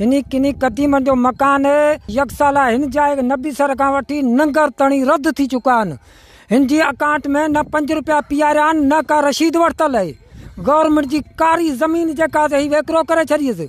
इन्हीं किन्हीं कदीम जो मकान है यकसाला हिन जाए नबी सर का वठी नंगर तणी रद्द थी चुका आहिनि हिन जी अकाउंट में न पंज रुपया पीआरिया न का रशीद वरितल है गवर्नमेंट जी कारी ज़मीन जेका अथई वेकिरो करे छॾियसि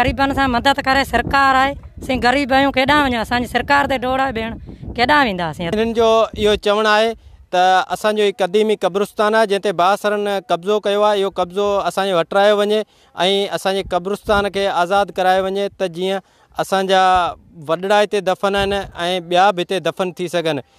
ग़रीबनि सां मदद करे सरकार आहे केॾांहुं असांजी सरकार तेॾांहुं वेंदासीं हिननि जो इहो चवणु आहे त असांजो ई क़दीमी क़ब्रुस्तान आहे जंहिं ते कब्ज़ो कयो आहे इहो कब्ज़ो असांजो हटारायो वञे ऐं असांजे क़ब्रुस्तान खे आज़ादु करायो वञे त जीअं असांजा वॾड़ा हिते दफ़न आहिनि ऐं ॿिया बि हिते दफ़न थी सघनि